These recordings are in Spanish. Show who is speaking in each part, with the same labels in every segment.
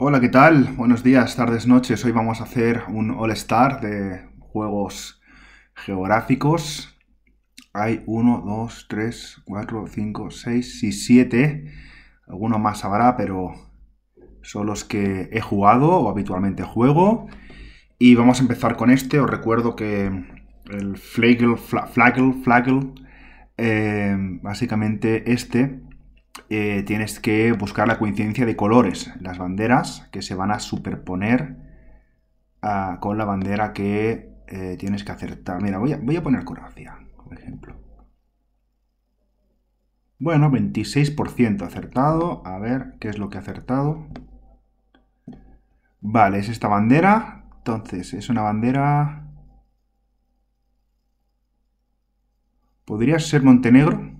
Speaker 1: Hola, ¿qué tal? Buenos días, tardes, noches. Hoy vamos a hacer un All Star de juegos geográficos. Hay 1, 2, 3, 4, 5, 6 y 7. Alguno más habrá, pero son los que he jugado o habitualmente juego. Y vamos a empezar con este. Os recuerdo que el Flagel, Flagel, Flagel, eh, básicamente este eh, tienes que buscar la coincidencia de colores, las banderas que se van a superponer ah, con la bandera que eh, tienes que acertar. Mira, voy a, voy a poner Croacia, por ejemplo. Bueno, 26% acertado. A ver, ¿qué es lo que ha acertado? Vale, es esta bandera. Entonces, es una bandera... ¿Podría ser Montenegro?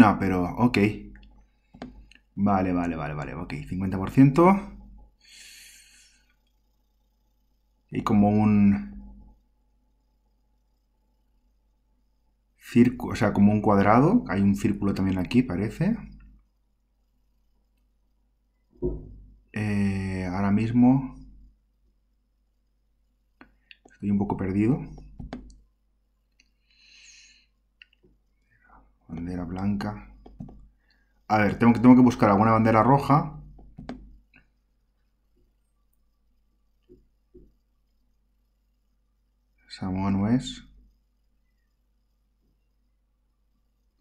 Speaker 1: No, pero ok. Vale, vale, vale, vale, ok. 50%. Y como un... Círculo, o sea, como un cuadrado. Hay un círculo también aquí, parece. Eh, ahora mismo... Estoy un poco perdido. Bandera blanca. A ver, tengo que, buscar alguna bandera roja. Samoa no es.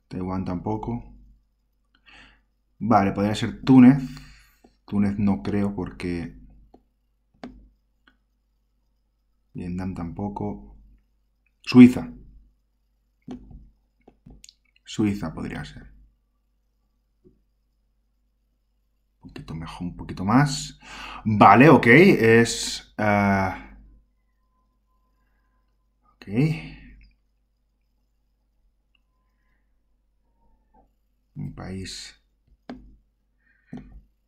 Speaker 1: Taiwán tampoco. Vale, podría ser Túnez. Túnez no creo porque... Vietnam tampoco. Suiza. Suiza podría ser. Un poquito mejor, un poquito más. Vale, ok, es... Un eh, país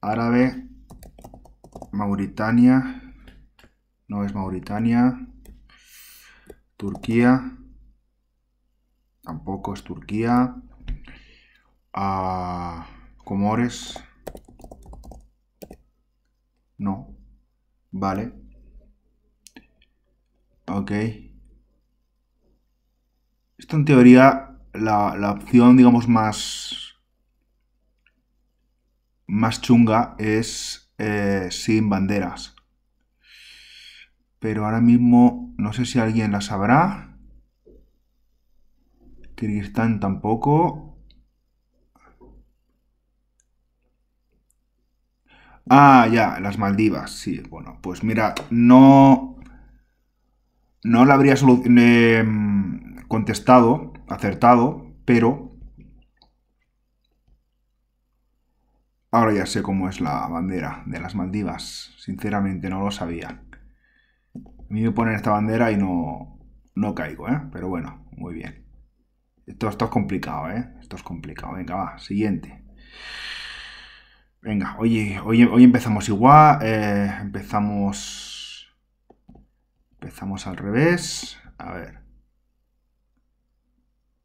Speaker 1: árabe. Mauritania. No es Mauritania. Turquía. Tampoco es Turquía. Ah, Comores. No. Vale. Ok. Esto en teoría, la, opción, digamos, más... Más chunga es eh, sin banderas. Pero ahora mismo no sé si alguien la sabrá. Kirguistán tampoco. Ah, ya, las Maldivas, sí. Bueno, pues mira, no... No la habría em, contestado, acertado, pero... Ahora ya sé cómo es la bandera de las Maldivas. Sinceramente, no lo sabía. A mí me ponen esta bandera y no, no caigo, ¿eh? Pero bueno, muy bien. Esto, es complicado, ¿eh? Esto es complicado. Venga, va, siguiente. Venga, hoy, empezamos igual. Eh, empezamos. Empezamos al revés. A ver.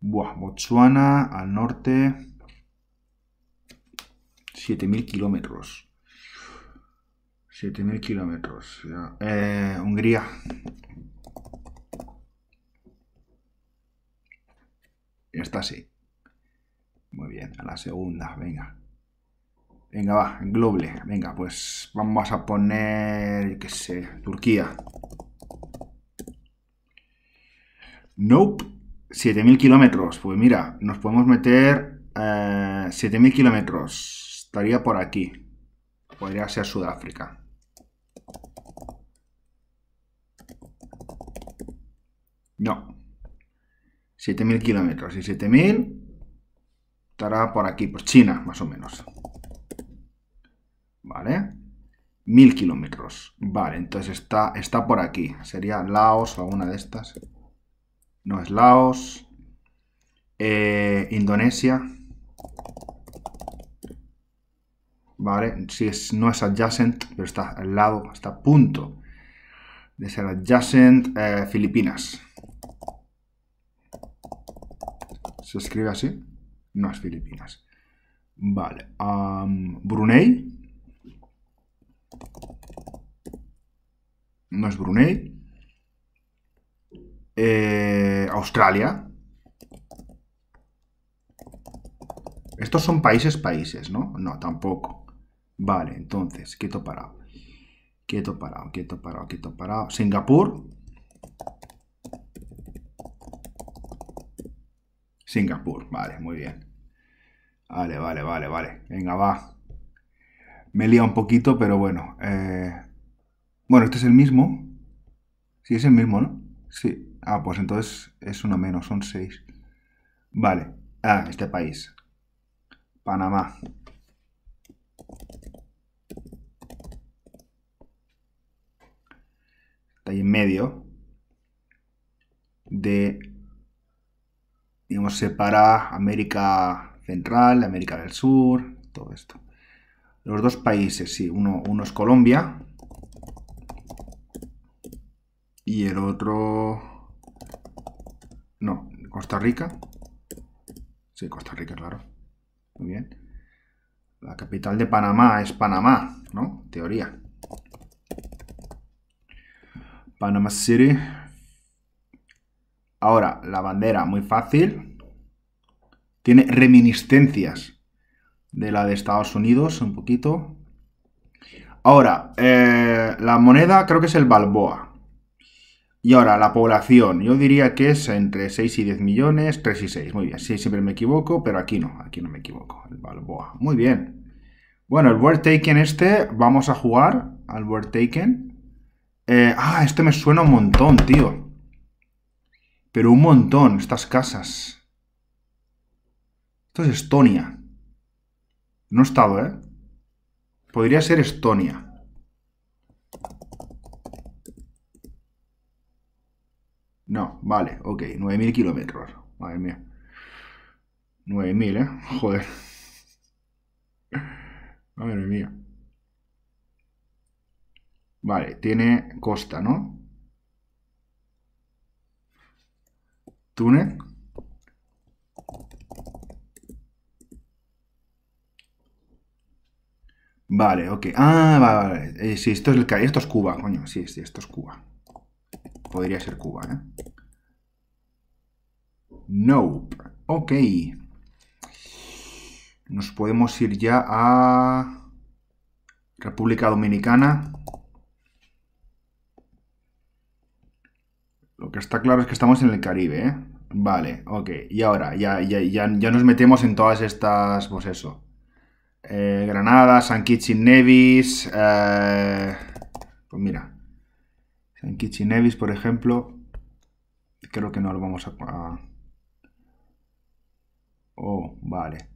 Speaker 1: Buah, Botsuana, al norte. 7.000 kilómetros. 7.000 kilómetros. Eh, Hungría, está sí. Muy bien, a la segunda, venga. Venga, va, Globle. Venga, pues vamos a poner, qué sé, Turquía. Nope, 7.000 kilómetros. Pues mira, nos podemos meter eh, 7.000 kilómetros. Estaría por aquí. Podría ser Sudáfrica. No, 7.000 kilómetros. Y 7.000 estará por aquí, por China, más o menos. ¿Vale? 1.000 kilómetros. Vale, entonces está, está por aquí. Sería Laos o alguna de estas. No es Laos. Eh, Indonesia. ¿Vale? Si no es adjacent, pero está al lado, está a punto de ser adjacent. Eh, Filipinas. se escribe así, no es Filipinas. Vale, Brunei. No es Brunei. Eh, Australia. Estos son países, países, ¿no? No, tampoco. Vale, entonces, quieto parado. Quieto parado, quieto parado, quieto parado. Singapur. Singapur, vale, muy bien. Vale, vale, vale, vale. Venga, va. Me lía un poquito, pero bueno. Eh, bueno, este es el mismo. Sí, es el mismo, ¿no? Sí. Ah, pues entonces es uno menos, son seis. Vale. Ah, este país. Panamá. Está ahí en medio de digamos, separa América Central, América del Sur, todo esto. Los dos países, sí, uno, uno es Colombia y el otro... No, Costa Rica. Sí, Costa Rica, claro. Muy bien. La capital de Panamá es Panamá, ¿no? Teoría. Panamá City, Ahora, la bandera, muy fácil. Tiene reminiscencias de la de Estados Unidos, un poquito. Ahora, eh, la moneda creo que es el Balboa. Y ahora, la población. Yo diría que es entre 6 y 10 millones, 3 y 6. Muy bien, sí, siempre me equivoco, pero aquí no, aquí no me equivoco. El Balboa. Muy bien. Bueno, el Word Taken este, vamos a jugar al Word Taken. Eh, ah, este me suena un montón, tío pero un montón estas casas. Esto es Estonia. No he estado, ¿eh? Podría ser Estonia. No, vale, ok, 9.000 kilómetros. Madre mía. 9.000, ¿eh? Joder. Madre mía. Vale, tiene costa, ¿no? Túnel. Vale, ok. Ah, vale, vale. Eh, sí, esto es el Esto es Cuba, coño. Sí, sí, esto es Cuba. Podría ser Cuba, ¿eh? No. Ok. Nos podemos ir ya a República Dominicana. Lo que está claro es que estamos en el Caribe, ¿eh? Vale, ok. Y ahora, ya, ya, ya, ya nos metemos en todas estas, pues eso. Eh, Granada, San Kitts Nevis. Eh, pues mira. San Kitts Nevis, por ejemplo. Creo que no lo vamos a... Oh, vale.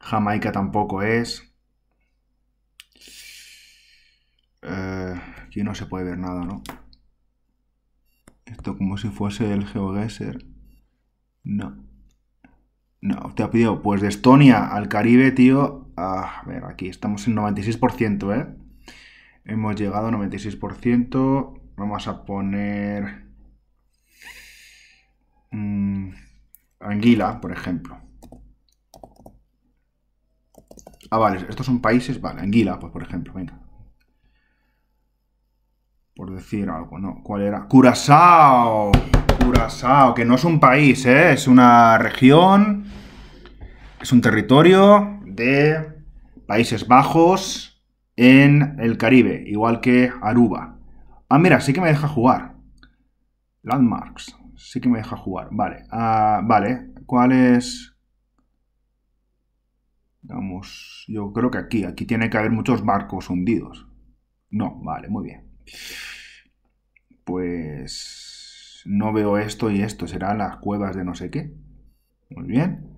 Speaker 1: Jamaica tampoco es. Eh, aquí no se puede ver nada, ¿no? Esto como si fuese el GeoGuessr. No. No, te ha pedido, pues de Estonia al Caribe, tío. Ah, a ver, aquí estamos en 96%, ¿eh? Hemos llegado a 96%. Vamos a poner... Mm, anguila, por ejemplo. Ah, vale, estos son países. Vale, Anguila, pues por ejemplo, venga por decir algo, ¿no? ¿Cuál era? Curazao. Curazao, que no es un país, ¿eh? es una región, es un territorio de Países Bajos en el Caribe, igual que Aruba. Ah, mira, sí que me deja jugar. Landmarks, sí que me deja jugar. Vale, ah, vale, ¿cuál es? Vamos, yo creo que aquí, aquí tiene que haber muchos barcos hundidos. No, vale, muy bien. Pues no veo esto y esto, será las cuevas de no sé qué. Muy bien.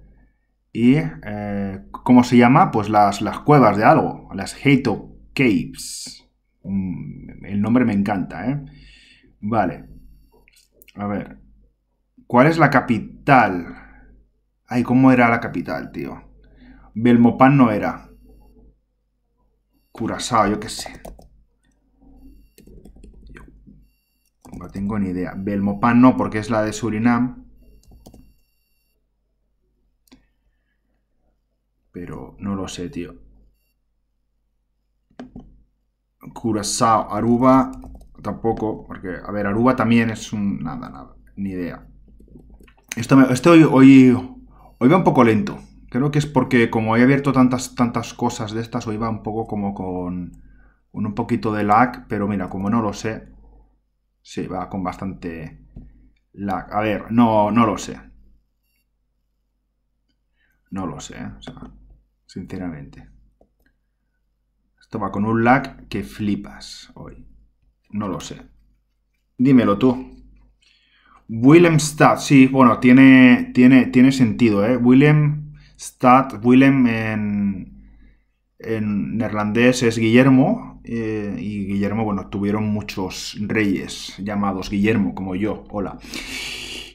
Speaker 1: ¿Y eh, cómo se llama? Pues las, las cuevas de algo, las Hato Caves. Mm, el nombre me encanta, ¿eh? Vale. A ver. ¿Cuál es la capital? Ay, ¿cómo era la capital, tío? Belmopan no era. Curazao, yo qué sé. No tengo ni idea. Belmopan no, porque es la de Surinam. Pero no lo sé, tío. Curazao, Aruba, tampoco, porque, a ver, Aruba también es un... nada, nada, ni idea. Esto, me, hoy, va un poco lento. Creo que es porque como he abierto tantas, tantas cosas de estas, hoy va un poco como con un poquito de lag, pero mira, como no lo sé, Sí, va con bastante lag. A ver, no, no lo sé. No lo sé, sinceramente. Esto va con un lag que flipas hoy. No lo sé. Dímelo tú. Stad, sí, bueno, tiene, tiene, tiene sentido, ¿eh? Willemstad, Willem en, en neerlandés es Guillermo, eh, y Guillermo, bueno, tuvieron muchos reyes llamados Guillermo, como yo, hola.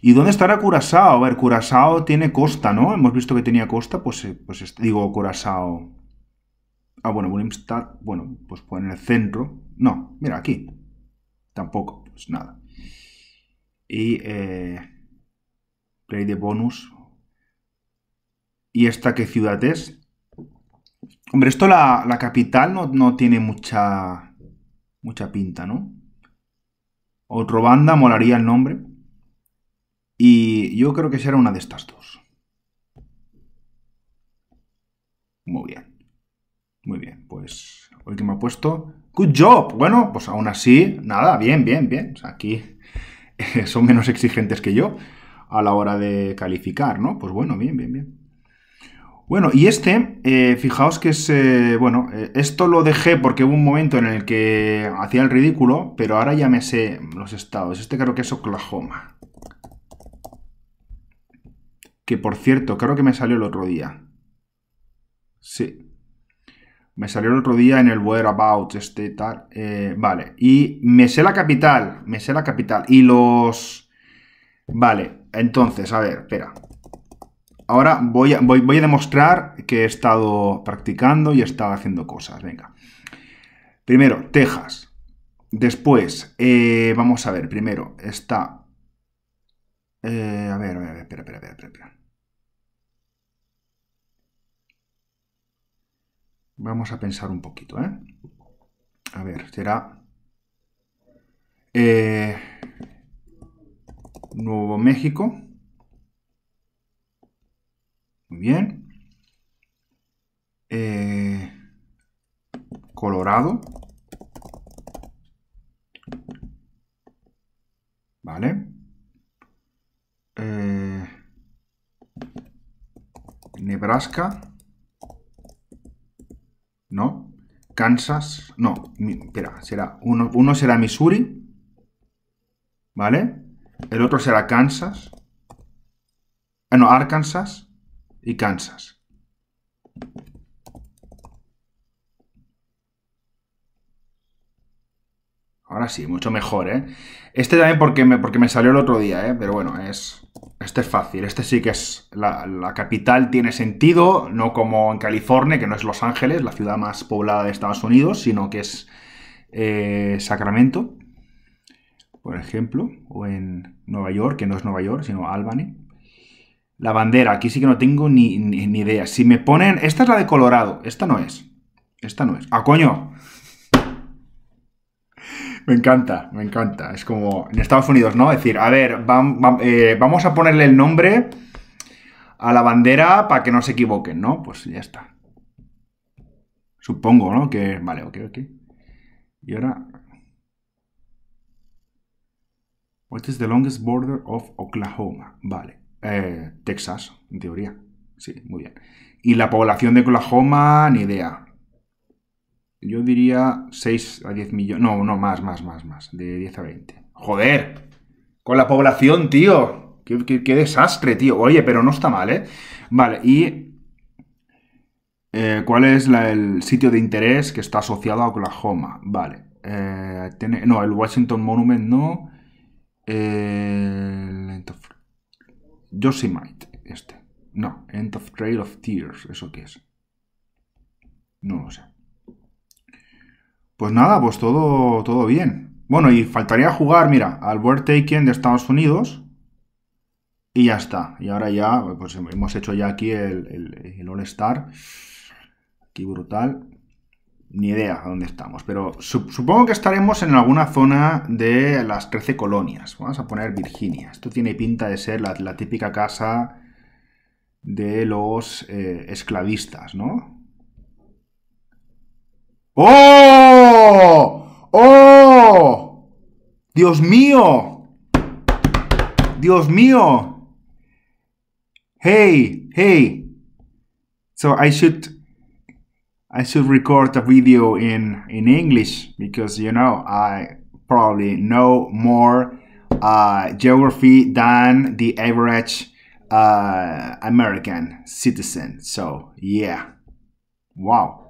Speaker 1: ¿Y dónde estará Curazao? A ver, Curazao tiene costa, ¿no? Hemos visto que tenía costa, pues, eh, pues este, digo Curazao. Ah, bueno, bueno, pues, pues en el centro. No, mira, aquí. Tampoco, pues nada. Y play eh, de bonus. ¿Y esta qué ciudad es? Hombre, esto la, capital no, tiene mucha, mucha pinta, ¿no? Otro banda molaría el nombre. Y yo creo que será una de estas dos. Muy bien. Muy bien, pues último puesto... Good job. Bueno, pues aún así, nada, bien, bien, bien. aquí son menos exigentes que yo a la hora de calificar, ¿no? Pues bueno, bien, bien, bien. Bueno, y este, eh, fijaos que es, eh, bueno, eh, esto lo dejé porque hubo un momento en el que hacía el ridículo, pero ahora ya me sé los estados. Este creo que es Oklahoma. Que por cierto, creo que me salió el otro día. Sí. Me salió el otro día en el Whereabouts, este tal. vale, y me sé la capital, me sé la capital. Y los... Vale, entonces, a ver, espera ahora voy a, demostrar que he estado practicando y he estado haciendo cosas. Venga. Primero, Texas. Después, eh, vamos a ver, primero está... Eh, a ver, a ver, espera, espera, espera, espera. Vamos a pensar un poquito, ¿eh? A ver, será... Eh, Nuevo México bien. Eh, colorado. Vale. Eh, Nebraska. No. Kansas. No. Espera, será. Uno, uno será Missouri. ¿Vale? El otro será Kansas. Ah, no, Arkansas y Kansas. Ahora sí, mucho mejor, ¿eh? Este también porque me, porque me salió el otro día, ¿eh? Pero bueno, es, este es fácil. Este sí que es... La, capital tiene sentido, no como en California, que no es Los Ángeles, la ciudad más poblada de Estados Unidos, sino que es eh, Sacramento, por ejemplo, o en Nueva York, que no es Nueva York, sino Albany. La bandera, aquí sí que no tengo ni, ni, idea. Si me ponen... Esta es la de Colorado. Esta no es. Esta no es. ¡Ah, coño! Me encanta, me encanta. Es como en Estados Unidos, ¿no? Es decir, a ver, eh, vamos a ponerle el nombre a la bandera para que no se equivoquen, ¿no? Pues ya está. Supongo, ¿no? Que... Vale, ok, ok. Y ahora... What is the longest border of Oklahoma? Vale. Eh, Texas, en teoría. Sí, muy bien. Y la población de Oklahoma, ni idea. Yo diría 6 a 10 millones. No, no, más, más, más, más. De 10 a 20. Joder. Con la población, tío. Qué, desastre, tío. Oye, pero no está mal, ¿eh? Vale, y... Eh, ¿Cuál es el sitio de interés que está asociado a Oklahoma? Vale. Eh, no, el Washington Monument no. Entonces might, este. No, End of Trail of Tears, ¿eso qué es? No lo sé. Pues nada, pues todo, todo bien. Bueno, y faltaría jugar, mira, al World Taken de Estados Unidos. Y ya está. Y ahora ya, pues hemos hecho ya aquí el, el All Star. Aquí brutal ni idea dónde estamos, pero supongo que estaremos en alguna zona de las 13 colonias. Vamos a poner Virginia. Esto tiene pinta de ser la, típica casa de los eh, esclavistas, ¿no? ¡Oh! ¡Oh! ¡Dios mío! ¡Dios mío! ¡Hey! ¡Hey! So I should I should record a video in in English because you know I probably know more uh, geography than the average uh, American citizen. So yeah, wow.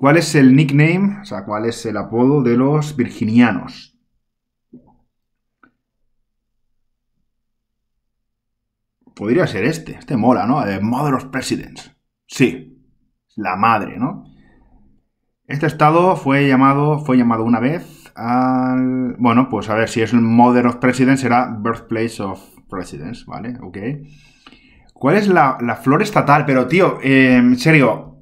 Speaker 1: ¿Cuál es el nickname? O sea, ¿cuál es el apodo de los virginianos? Podría ser este. Este mola, ¿no? The eh, Mother of Presidents. Sí, la madre, ¿no? Este estado fue llamado, fue llamado una vez al... Bueno, pues a ver, si es el Mother of Presidents será Birthplace of Presidents, ¿vale? Ok. ¿Cuál es la, flor estatal? Pero, tío, eh, en serio,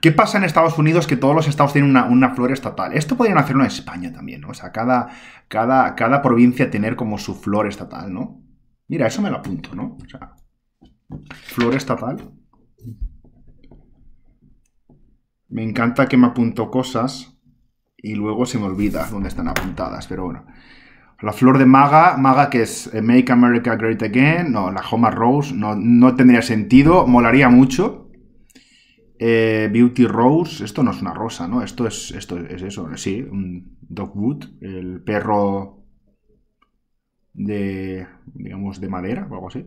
Speaker 1: ¿qué pasa en Estados Unidos que todos los estados tienen una, flor estatal? Esto podrían hacerlo en España también, ¿no? O sea, cada, cada, cada provincia tener como su flor estatal, ¿no? Mira, eso me lo apunto, ¿no? O sea, flor estatal. Me encanta que me apunto cosas y luego se me olvida dónde están apuntadas, pero bueno. La flor de maga, maga que es eh, Make America Great Again, no, la Homa Rose, no, no tendría sentido, molaría mucho. Eh, Beauty Rose, esto no es una rosa, ¿no? Esto es, esto es eso, sí, un Dogwood, el perro de, digamos, de madera o algo así.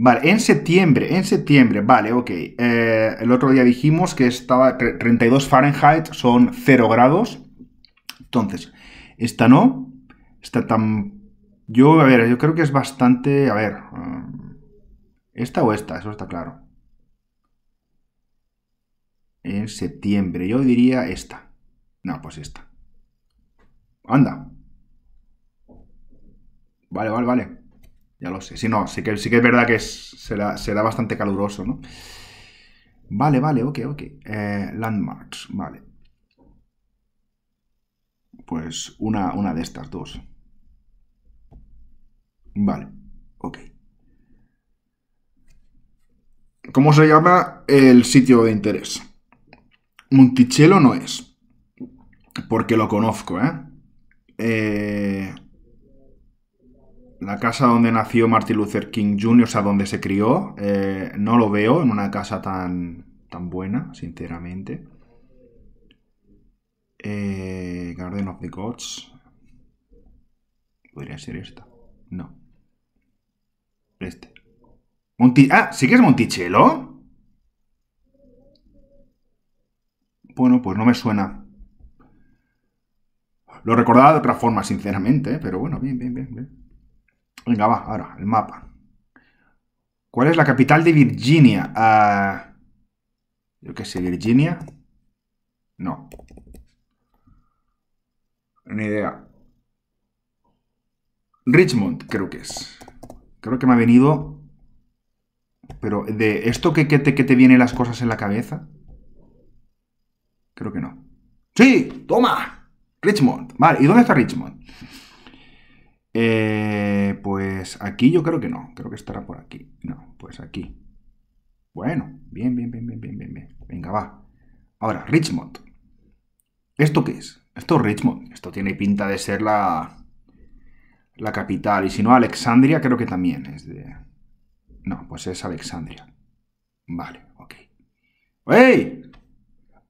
Speaker 1: Vale, en septiembre, en septiembre, vale, ok. Eh, el otro día dijimos que estaba 32 Fahrenheit, son 0 grados. Entonces, esta no, esta tan... Yo, a ver, yo creo que es bastante... A ver, eh, esta o esta, eso está claro. En septiembre, yo diría esta. No, pues esta. Anda. Vale, vale, vale. Ya lo sé. Si no, sí que, sí que es verdad que será, bastante caluroso, ¿no? Vale, vale, ok, ok. Eh, landmarks, vale. Pues una, una de estas dos. Vale, ok. ¿Cómo se llama el sitio de interés? Monticello no es. Porque lo conozco, ¿eh? Eh la casa donde nació Martin Luther King Jr., o sea, donde se crió, eh, no lo veo en una casa tan, tan buena, sinceramente. Eh, Garden of the Gods. Podría ser esta. No. Este. Monti ah, ¿sí que es Monticello? Bueno, pues no me suena. Lo recordaba de otra forma, sinceramente, pero bueno, bien, bien, bien, bien. Venga, va, ahora, el mapa. ¿Cuál es la capital de Virginia? Ah, yo qué sé, Virginia. No. Ni idea. Richmond, creo que es. Creo que me ha venido... Pero de esto que, te, que te vienen las cosas en la cabeza... Creo que no. ¡Sí! ¡Toma! Richmond. Vale, ¿y dónde está Richmond? Eh, pues aquí yo creo que no, creo que estará por aquí. No, pues aquí. Bueno, bien, bien, bien, bien, bien, bien, Venga, va. Ahora, Richmond. ¿Esto qué es? Esto es Richmond. Esto tiene pinta de ser la, la capital. Y si no, Alexandria creo que también es de... No, pues es Alexandria. Vale, ok. ¡Hey!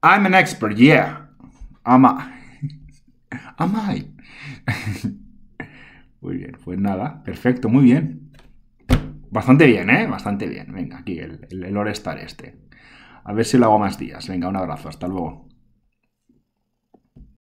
Speaker 1: I'm an expert, yeah. Am I? Am I? Muy bien, pues nada, perfecto, muy bien. Bastante bien, ¿eh? Bastante bien. Venga, aquí el, el, este. A ver si lo hago más días. Venga, un abrazo, hasta luego.